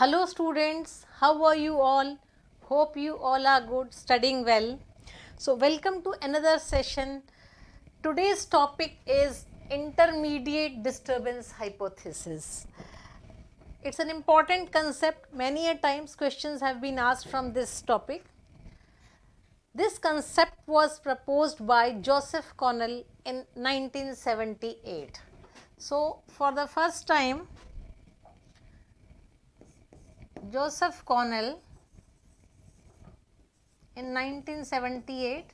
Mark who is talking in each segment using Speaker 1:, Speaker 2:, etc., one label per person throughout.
Speaker 1: Hello students, how are you all? Hope you all are good, studying well. So welcome to another session. Today's topic is intermediate disturbance hypothesis. It's an important concept. Many a times questions have been asked from this topic. This concept was proposed by Joseph Connell in 1978. So for the first time Joseph Connell in 1978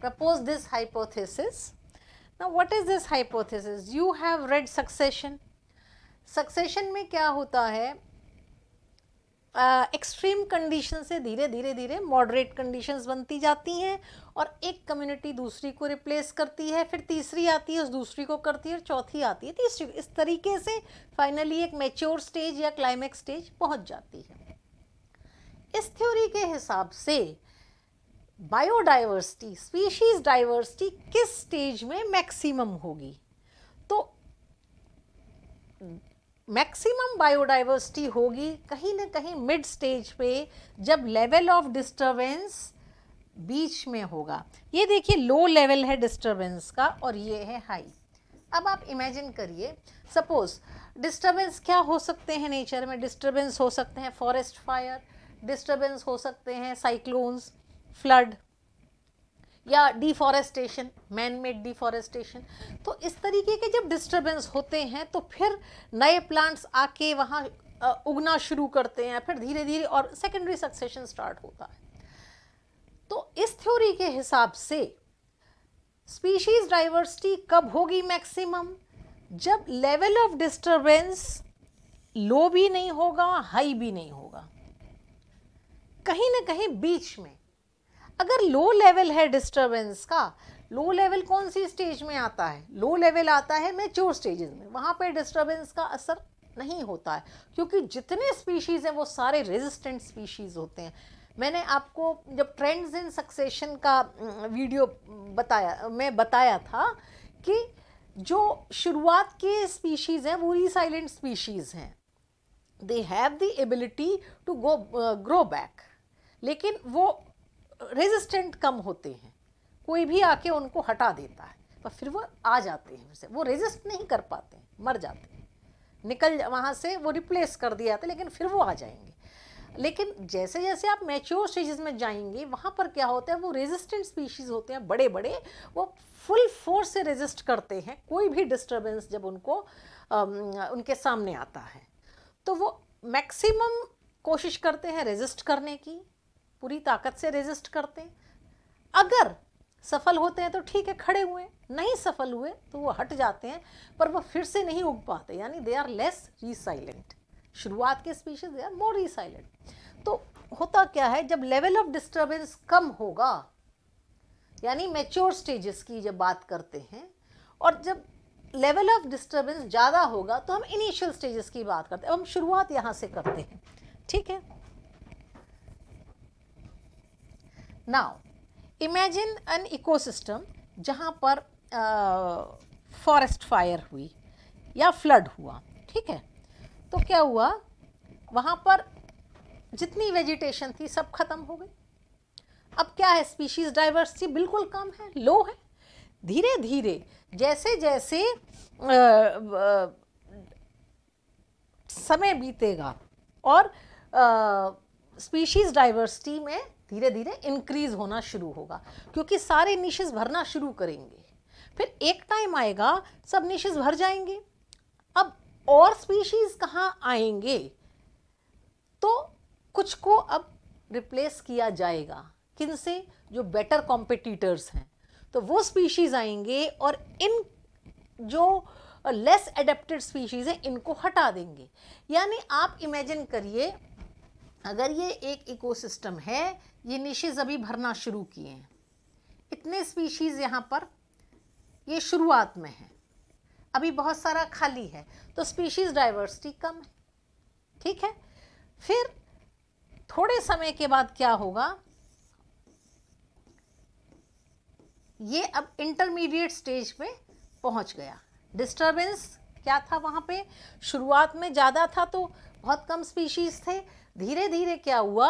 Speaker 1: proposed this hypothesis. Now, what is this hypothesis? You have read succession. succession में क्या होता है extreme condition से धीरे धीरे धीरे moderate conditions बनती जाती हैं और एक कम्युनिटी दूसरी को रिप्लेस करती है फिर तीसरी आती है उस दूसरी को करती है और चौथी आती है तीसरी इस तरीके से फाइनली एक मेच्योर स्टेज या क्लाइमैक्स स्टेज पहुंच जाती है इस थ्योरी के हिसाब से बायोडाइवर्सिटी स्पीशीज डाइवर्सिटी किस स्टेज में मैक्सिमम होगी तो मैक्सिमम बायोडाइवर्सिटी होगी कहीं ना कहीं मिड स्टेज पे जब लेवल ऑफ डिस्टरबेंस बीच में होगा ये देखिए लो लेवल है डिस्टरबेंस का और ये है हाई अब आप इमेजिन करिए सपोज़ डिस्टरबेंस क्या हो सकते हैं नेचर में डिस्टरबेंस हो सकते हैं फॉरेस्ट फायर डिस्टरबेंस हो सकते हैं साइक्लोन्स फ्लड या डिफॉरेस्टेशन मैन मेड डिफॉरेस्टेशन तो इस तरीके के जब डिस्टर्बेंस होते हैं तो फिर नए प्लांट्स आके वहाँ उगना शुरू करते हैं फिर धीरे धीरे और सेकेंडरी सक्सेशन स्टार्ट होता है तो इस थ्योरी के हिसाब से स्पीशीज डाइवर्सिटी कब होगी मैक्सिमम जब लेवल ऑफ डिस्टरबेंस लो भी नहीं होगा हाई भी नहीं होगा कहीं ना कहीं बीच में अगर लो लेवल है डिस्टर्बेंस का लो लेवल कौन सी स्टेज में आता है लो लेवल आता है मेच्योर स्टेजेस में वहाँ पे डिस्टर्बेंस का असर नहीं होता है क्योंकि जितने स्पीशीज़ हैं वो सारे रेजिस्टेंट स्पीशीज़ होते हैं मैंने आपको जब ट्रेंड्स इन सक्सेशन का वीडियो बताया मैं बताया था कि जो शुरुआत के स्पीशीज़ हैं वो साइलेंट स्पीशीज़ हैं they have the ability to go grow back लेकिन वो रेजिस्टेंट कम होते हैं कोई भी आके उनको हटा देता है पर फिर वो आ जाते हैं वो रेजिस्ट नहीं कर पाते मर जाते हैं निकल वहाँ से वो रिप्लेस कर दिया जाता है लेकिन फिर वो आ जाएंगे लेकिन जैसे जैसे आप मैच्योर स्टेजेस में जाएंगे वहाँ पर क्या होता है वो रेजिस्टेंट स्पीशीज़ होते हैं बड़े बड़े वो फुल फोर्स से रेजिस्ट करते हैं कोई भी डिस्टर्बेंस जब उनको उनके सामने आता है तो वो मैक्सिमम कोशिश करते हैं रेजिस्ट करने की पूरी ताकत से रेजिस्ट करते हैं अगर सफल होते हैं तो ठीक है खड़े हुए नहीं सफल हुए तो वो हट जाते हैं पर वो फिर से नहीं उग पाते यानी दे आर लेस साइलेंट शुरुआत के species they are more silent तो होता क्या है जब लेवल ऑफ डिस्टर्बेंस कम होगा यानी मेच्योर स्टेजेस की जब बात करते हैं और जब लेवल ऑफ डिस्टर्बेंस ज़्यादा होगा तो हम इनिशियल स्टेजेस की बात करते हैं हम शुरुआत यहाँ से करते हैं ठीक है नाउ इमेजिन एन इकोसिस्टम जहाँ पर फॉरेस्ट uh, फायर हुई या फ्लड हुआ ठीक है तो क्या हुआ वहाँ पर जितनी वेजिटेशन थी सब ख़त्म हो गई अब क्या है स्पीशीज़ डाइवर्सिटी बिल्कुल कम है लो है धीरे धीरे जैसे जैसे आ, आ, समय बीतेगा और स्पीशीज़ डाइवर्सिटी में धीरे धीरे इंक्रीज होना शुरू होगा क्योंकि सारे निशेज भरना शुरू करेंगे फिर एक टाइम आएगा सब निशेज भर जाएंगे अब और स्पीशीज़ कहाँ आएंगे तो कुछ को अब रिप्लेस किया जाएगा किन से जो बेटर कॉम्पिटिटर्स हैं तो वो स्पीशीज़ आएंगे और इन जो लेस एडेप्टेड स्पीशीज़ हैं इनको हटा देंगे यानी आप इमेजिन करिए अगर ये एक इकोसिस्टम है ये निशेज़ अभी भरना शुरू किए हैं इतने स्पीशीज़ यहाँ पर ये शुरुआत में है अभी बहुत सारा खाली है तो स्पीशीज़ डाइवर्सिटी कम है ठीक है फिर थोड़े समय के बाद क्या होगा ये अब इंटरमीडिएट स्टेज पे पहुंच गया डिस्टरबेंस क्या था वहाँ पे शुरुआत में ज़्यादा था तो बहुत कम स्पीशीज़ थे धीरे धीरे क्या हुआ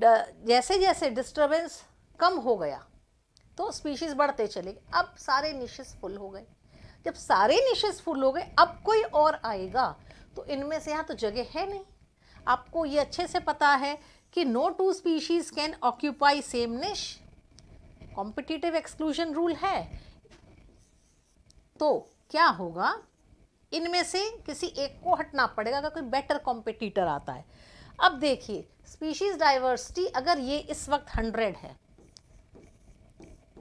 Speaker 1: जैसे जैसे डिस्टर्बेंस कम हो गया तो स्पीशीज़ बढ़ते चले गए अब सारे निशेस फुल हो गए जब सारे निशेस फुल हो गए अब कोई और आएगा तो इनमें से यहाँ तो जगह है नहीं आपको ये अच्छे से पता है कि no two species can occupy same niche competitive exclusion rule है तो क्या होगा इनमें से किसी एक को हटना पड़ेगा अगर कोई बेटर कॉम्पिटिटर आता है अब देखिए स्पीशीज डाइवर्सिटी अगर ये इस वक्त हंड्रेड है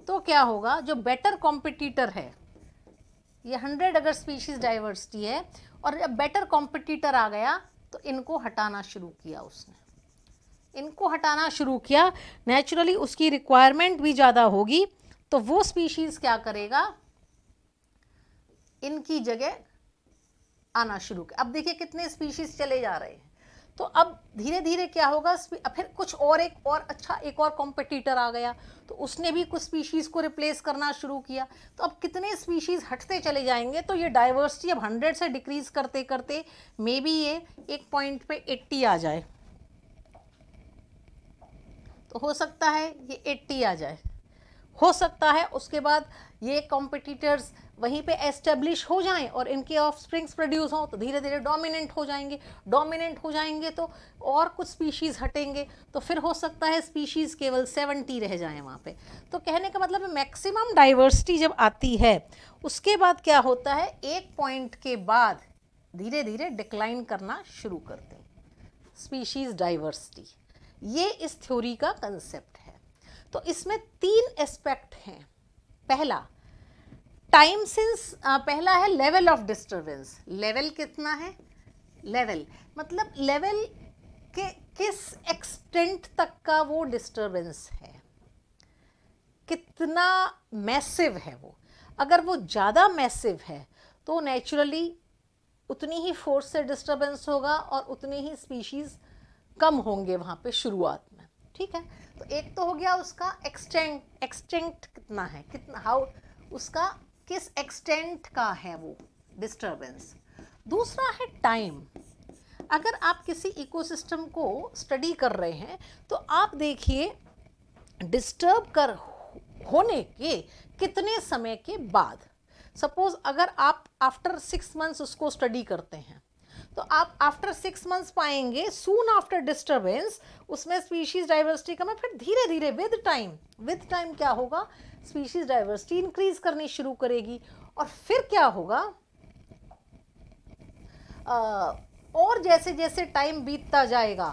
Speaker 1: तो क्या होगा जो बेटर कॉम्पिटिटर है ये हंड्रेड अगर स्पीशीज डाइवर्सिटी है और जब बेटर कॉम्पिटिटर आ गया तो इनको हटाना शुरू किया उसने इनको हटाना शुरू किया नेचुरली उसकी रिक्वायरमेंट भी ज़्यादा होगी तो वो स्पीशीज़ क्या करेगा इनकी जगह आना शुरू किया अब देखिए कितने स्पीशीज चले जा रहे हैं तो अब धीरे धीरे क्या होगा फिर कुछ और एक और अच्छा एक और कॉम्पिटिटर आ गया तो उसने भी कुछ स्पीशीज़ को रिप्लेस करना शुरू किया तो अब कितने स्पीशीज़ हटते चले जाएंगे तो ये डाइवर्सिटी अब हंड्रेड से डिक्रीज़ करते करते मे बी ये एक पॉइंट पे एट्टी आ जाए तो हो सकता है ये एट्टी आ जाए हो सकता है उसके बाद ये कॉम्पिटिटर्स वहीं पे एस्टेब्लिश हो जाएं और इनके ऑफ स्प्रिंग्स प्रोड्यूस हों तो धीरे धीरे डोमिनेंट हो जाएंगे डोमिनेंट हो जाएंगे तो और कुछ स्पीशीज़ हटेंगे तो फिर हो सकता है स्पीशीज़ केवल सेवेंटी रह जाएं वहाँ पे तो कहने का मतलब है मैक्सिमम डाइवर्सिटी जब आती है उसके बाद क्या होता है एक पॉइंट के बाद धीरे धीरे डिक्लाइन करना शुरू करते हैं स्पीशीज़ डाइवर्सिटी ये इस थ्योरी का कंसेप्ट है तो इसमें तीन एस्पेक्ट हैं पहला टाइम सिंस पहला है लेवल ऑफ डिस्टरबेंस लेवल कितना है लेवल मतलब लेवल के किस एक्सटेंट तक का वो डिस्टरबेंस है कितना मैसिव है वो अगर वो ज़्यादा मैसिव है तो नेचुरली उतनी ही फोर्स से डिस्टरबेंस होगा और उतनी ही स्पीशीज़ कम होंगे वहाँ पे शुरुआत ठीक है तो एक तो हो गया उसका एक्सटेंट एक्सटेंट कितना है कितना हाउ उसका किस एक्सटेंट का है वो डिस्टर्बेंस दूसरा है टाइम अगर आप किसी इकोसिस्टम को स्टडी कर रहे हैं तो आप देखिए डिस्टर्ब कर होने के कितने समय के बाद सपोज़ अगर आप आफ्टर सिक्स मंथ्स उसको स्टडी करते हैं तो आप आफ्टर सिक्स मंथ्स पाएंगे सून आफ्टर डिस्टर्बेंस उसमें स्पीशीज़ डाइवर्सिटी कम है फिर धीरे धीरे विद टाइम विद टाइम क्या होगा स्पीशीज़ डाइवर्सिटी इंक्रीज करनी शुरू करेगी और फिर क्या होगा आ, और जैसे जैसे टाइम बीतता जाएगा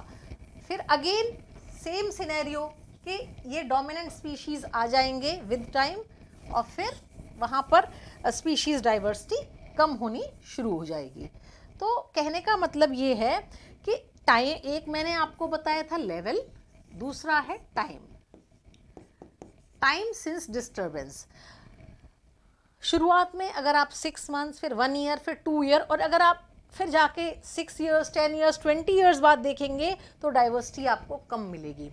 Speaker 1: फिर अगेन सेम सिनेरियो कि ये डोमिनेंट स्पीशीज़ आ जाएंगे विद टाइम और फिर वहाँ पर स्पीशीज़ डाइवर्सिटी कम होनी शुरू हो जाएगी तो कहने का मतलब ये है कि टाइम एक मैंने आपको बताया था लेवल दूसरा है टाइम टाइम सिंस डिस्टर्बेंस शुरुआत में अगर आप सिक्स मंथ्स फिर वन ईयर फिर टू ईयर और अगर आप फिर जाके six years ten years twenty years बाद देखेंगे तो डाइवर्सिटी आपको कम मिलेगी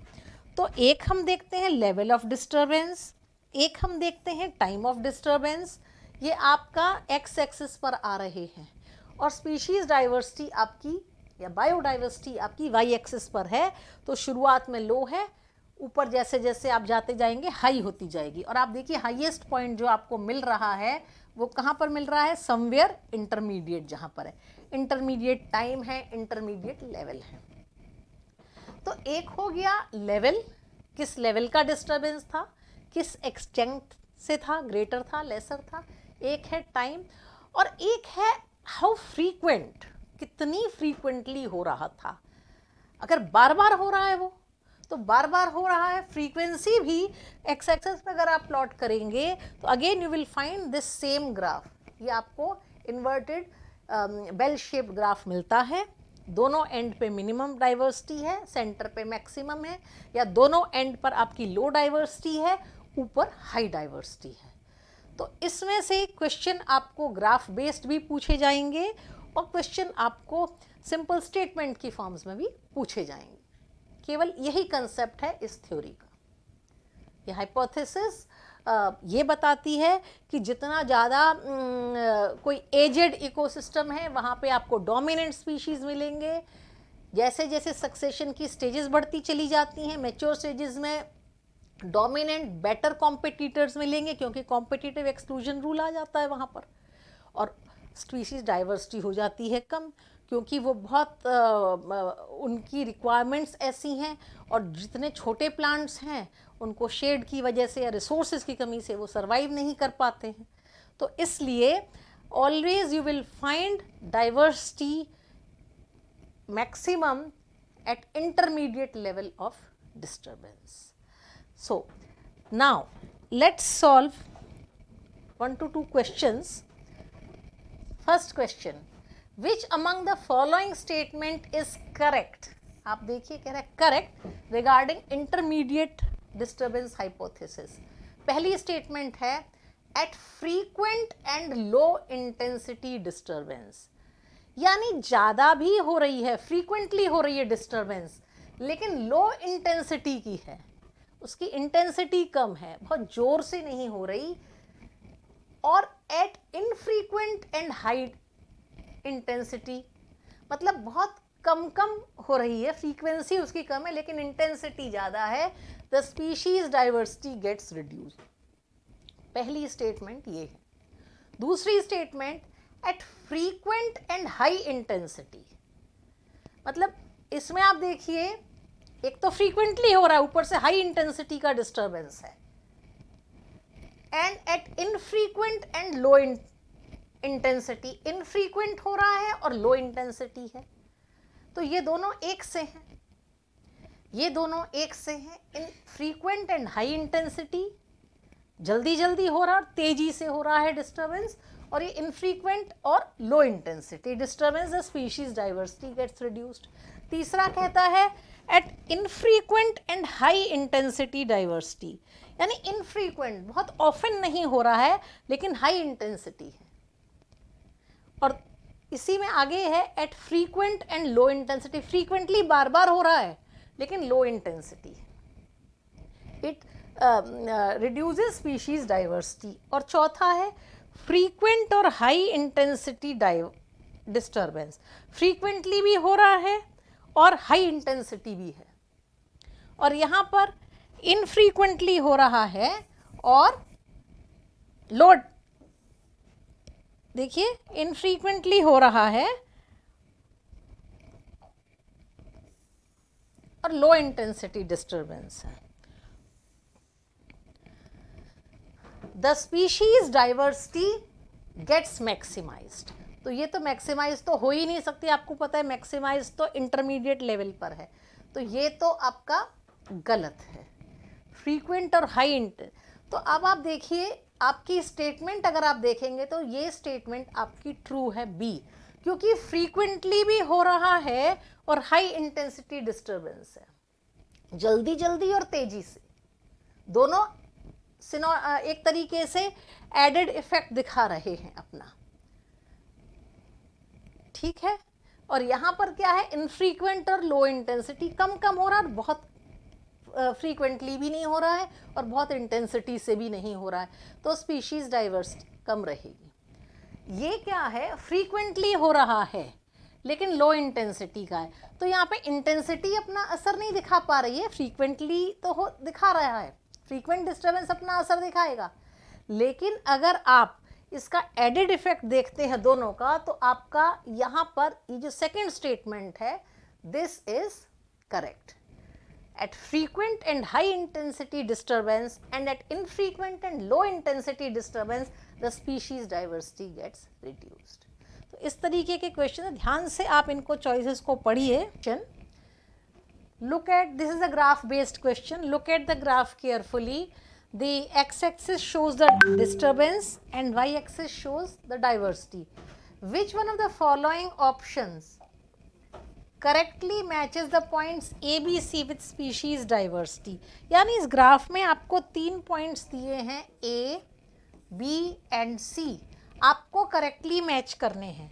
Speaker 1: तो एक हम देखते हैं लेवल ऑफ डिस्टर्बेंस एक हम देखते हैं टाइम ऑफ डिस्टर्बेंस ये आपका एक्स एक्सिस पर आ रहे हैं और स्पीशीज़ डाइवर्सिटी आपकी या बायोडाइवर्सिटी आपकी वाई एक्सिस पर है तो शुरुआत में लो है ऊपर जैसे जैसे आप जाते जाएंगे हाई होती जाएगी और आप देखिए हाईएस्ट पॉइंट जो आपको मिल रहा है वो कहाँ पर मिल रहा है समवेयर इंटरमीडिएट जहाँ पर है इंटरमीडिएट टाइम है इंटरमीडिएट लेवल है तो एक हो गया लेवल किस लेवल का डिस्टरबेंस था किस एक्सटेंट से था ग्रेटर था लेसर था एक है टाइम और एक है हाउ फ्रीक्वेंट कितनी फ्रीक्वेंटली हो रहा था अगर बार बार हो रहा है वो तो बार बार हो रहा है फ्रीक्वेंसी भी एक्स एक्सेस में अगर आप प्लॉट करेंगे तो again you will find this same graph ये आपको इन्वर्टेड बेल शेप ग्राफ मिलता है दोनों एंड पे मिनिमम डाइवर्सिटी है सेंटर पे मैक्सिमम है या दोनों एंड पर आपकी लो डाइवर्सिटी है ऊपर हाई डाइवर्सिटी है तो इसमें से क्वेश्चन आपको ग्राफ बेस्ड भी पूछे जाएंगे और क्वेश्चन आपको सिंपल स्टेटमेंट की फॉर्म्स में भी पूछे जाएंगे केवल यही कंसेप्ट है इस थ्योरी का ये हाइपोथेसिस ये बताती है कि जितना ज़्यादा कोई एजेड इकोसिस्टम है वहाँ पे आपको डोमिनेंट स्पीशीज़ मिलेंगे जैसे जैसे सक्सेशन की स्टेजेस बढ़ती चली जाती हैं मेच्योर स्टेजेस में डोमिनेंट बेटर कॉम्पिटिटर्स मिलेंगे क्योंकि कॉम्पिटिटिव एक्सक्लूजन रूल आ जाता है वहाँ पर और स्पीशीज डाइवर्सिटी हो जाती है कम क्योंकि वो बहुत आ, उनकी रिक्वायरमेंट्स ऐसी हैं और जितने छोटे प्लांट्स हैं उनको शेड की वजह से या रिसोर्सेज की कमी से वो सर्वाइव नहीं कर पाते हैं तो इसलिए always you will find diversity maximum at intermediate level of disturbance So, now let us solve 1 to 2 questions. First question, which among the following statement is correct? आप देखिए कह रहा है correct regarding intermediate disturbance hypothesis पहली statement है at frequent and low intensity disturbance यानी ज़्यादा भी हो रही है फ्रीक्वेंटली हो रही है डिस्टर्बेंस लेकिन लो इंटेंसिटी की है उसकी इंटेंसिटी कम है बहुत जोर से नहीं हो रही और at infrequent and high intensity मतलब बहुत कम कम हो रही है फ्रीक्वेंसी उसकी कम है लेकिन इंटेंसिटी ज़्यादा है the species diversity gets reduce पहली स्टेटमेंट ये है दूसरी statement at frequent and high intensity मतलब इसमें आप देखिए एक तो फ्रीक्वेंटली हो रहा है ऊपर से हाई इंटेंसिटी का डिस्टरबेंस है and at infrequent and low intensity infrequent हो रहा है और लो इंटेंसिटी है तो ये दोनों एक से हैं ये दोनों एक से हैं इन फ्रीक्वेंट एंड हाई इंटेंसिटी जल्दी जल्दी हो रहा है तेज़ी से हो रहा है डिस्टरबेंस और ये इनफ्रीक्वेंट और low intensity disturbance the species diversity gets reduced तीसरा कहता है at infrequent and high intensity diversity यानी इनफ्रीक्वेंट बहुत ऑफन नहीं हो रहा है लेकिन हाई इंटेंसिटी है और इसी में आगे है at frequent and low intensity frequently बार बार हो रहा है लेकिन low intensity it reduce species diversity और चौथा है फ्रीक्वेंट और हाई इंटेंसिटी डिस्टर्बेंस फ्रीक्वेंटली भी हो रहा है और हाई इंटेंसिटी भी है और यहाँ पर इनफ्रीक्वेंटली हो रहा है और लोड देखिए इनफ्रीक्वेंटली हो रहा है और लो इंटेंसिटी डिस्टर्बेंस है the species diversity gets maximised तो ये तो मैक्सिमाइज तो हो ही नहीं सकती आपको पता है मैक्सिमाइज तो इंटरमीडिएट लेवल पर है तो ये तो आपका गलत है फ्रीक्वेंट और हाई इंट तो अब आप देखिए आपकी स्टेटमेंट अगर आप देखेंगे तो ये स्टेटमेंट आपकी ट्रू है बी क्योंकि फ्रीक्वेंटली भी हो रहा है और हाई इंटेंसिटी डिस्टरबेंस है जल्दी जल्दी और तेजी से दोनों एक तरीके से एडेड इफेक्ट दिखा रहे हैं अपना ठीक है और यहाँ पर क्या है इनफ्रीक्वेंट और लो इंटेंसिटी कम कम हो रहा है और बहुत फ्रीक्वेंटली भी नहीं हो रहा है और बहुत इंटेंसिटी से भी नहीं हो रहा है तो स्पीशीज़ डाइवर्सिटी कम रहेगी ये क्या है फ्रीक्वेंटली हो रहा है लेकिन लो इंटेंसिटी का है तो यहाँ पे इंटेंसिटी अपना असर नहीं दिखा पा रही है फ्रीक्वेंटली तो हो दिखा रहा है फ्रीक्वेंट डिस्टर्बेंस अपना असर दिखाएगा लेकिन अगर आप इसका एडेड इफेक्ट देखते हैं दोनों का तो आपका यहाँ पर ये जो सेकेंड स्टेटमेंट है this is correct at frequent and high intensity disturbance and at infrequent and low intensity disturbance the species diversity gets reduced तो इस तरीके के क्वेश्चन ध्यान से आप इनको चॉइसेस को पढ़िए question look at this is a graph based question look at the graph carefully the x-axis shows the disturbance and y-axis shows the diversity. Which one of the following options correctly matches the points A B C with species diversity यानी इस graph में आपको तीन points दिए हैं A B and सी आपको correctly match करने हैं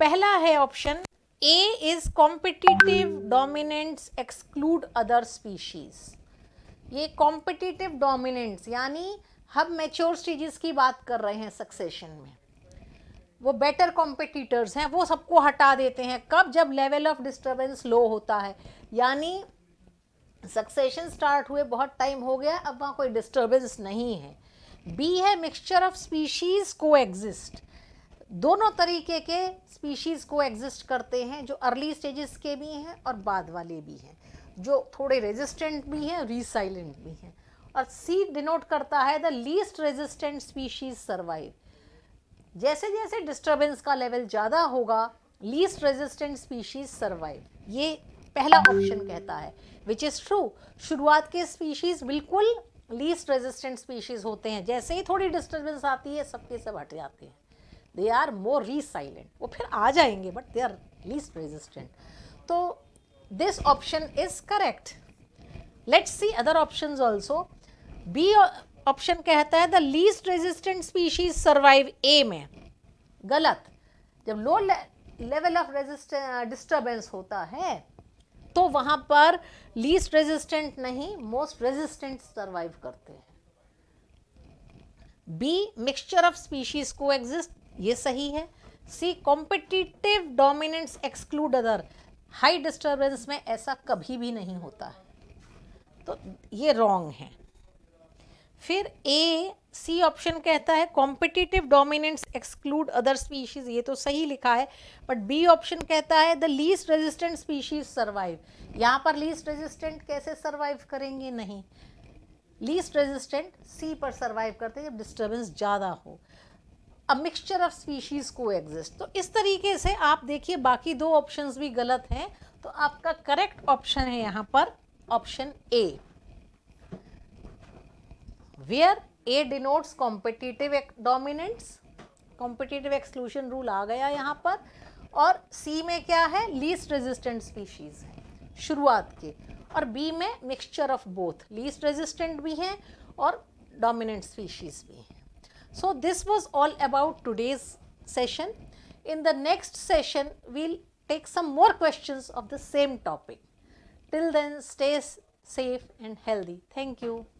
Speaker 1: पहला है option A is competitive dominants exclude other species ये कॉम्पिटिटिव डोमिनेंस यानी हम मेच्योर स्टेजेस की बात कर रहे हैं सक्सेशन में वो बेटर कॉम्पिटिटर्स हैं वो सबको हटा देते हैं कब जब लेवल ऑफ डिस्टरबेंस लो होता है यानी सक्सेशन स्टार्ट हुए बहुत टाइम हो गया अब वहाँ कोई डिस्टरबेंस नहीं है बी है mixture of species coexist दोनों तरीके के स्पीशीज़ को एग्जिस्ट करते हैं जो अर्ली स्टेजेस के भी हैं और बाद वाले भी हैं जो थोड़े रेजिस्टेंट भी हैं रिसाइलेंट भी हैं और सी डिनोट करता है the least resistant species survive जैसे जैसे डिस्टरबेंस का लेवल ज़्यादा होगा लीस्ट रेजिस्टेंट स्पीशीज सर्वाइव ये पहला ऑप्शन कहता है विच इज़ ट्रू शुरुआत के स्पीशीज़ बिल्कुल लीस्ट रेजिस्टेंट स्पीशीज़ होते हैं जैसे ही थोड़ी डिस्टर्बेंस आती है सबके सब हट जाते हैं दे आर मोर रीसाइलेंट वो फिर आ जाएंगे but they are least resistant तो this option is correct. Let's see other options also. B option कहता है the least resistant species survive A में गलत जब लो लेवल ऑफ डिस्टर्बेंस होता है तो वहाँ पर लीस्ट रेजिस्टेंट नहीं मोस्ट रेजिस्टेंट सर्वाइव करते हैं B mixture of species coexist ये सही है C competitive dominance exclude other high disturbance में ऐसा कभी भी नहीं होता है तो ये रॉन्ग है फिर ए सी ऑप्शन कहता है competitive dominants exclude other species ये तो सही लिखा है बट बी ऑप्शन कहता है the least resistant species survive यहाँ पर लीस्ट रेजिस्टेंट कैसे सरवाइव करेंगे नहीं लीस्ट रेजिस्टेंट सी पर सर्वाइव करते हैं जब डिस्टर्बेंस ज़्यादा हो a mixture of species coexist तो इस तरीके से आप देखिए बाकी दो ऑप्शंस भी गलत हैं तो आपका करेक्ट ऑप्शन है यहाँ पर option A where A denotes competitive dominants competitive exclusion rule आ गया यहाँ पर और सी में क्या है लीस्ट रेजिस्टेंट स्पीशीज़ है शुरुआत के और बी में mixture of both least resistant भी हैं और डोमिनेंट स्पीशीज़ भी हैं So, this was all about today's session. In the next session, we will take some more questions of the same topic. Till then, stay safe and healthy. Thank you.